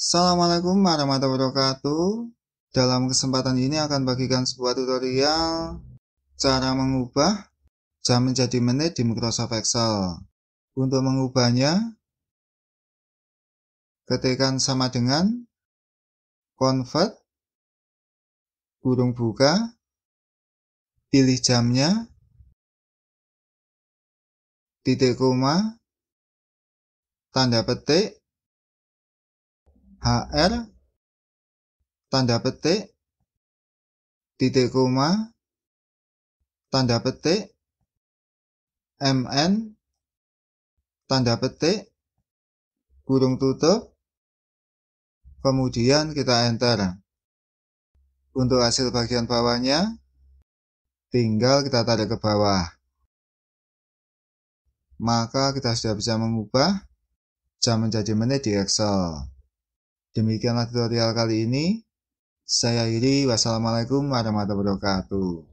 Assalamualaikum warahmatullahi wabarakatuh Dalam kesempatan ini akan bagikan sebuah tutorial Cara mengubah jam menjadi menit di Microsoft Excel Untuk mengubahnya Ketikan sama dengan Convert Burung buka Pilih jamnya Titik koma Tanda petik HR tanda petik titik koma tanda petik MN tanda petik kurung tutup kemudian kita enter untuk hasil bagian bawahnya tinggal kita tarik ke bawah maka kita sudah bisa mengubah jam menjadi menit di Excel Demikianlah tutorial kali ini. Saya Iri, wassalamualaikum warahmatullahi wabarakatuh.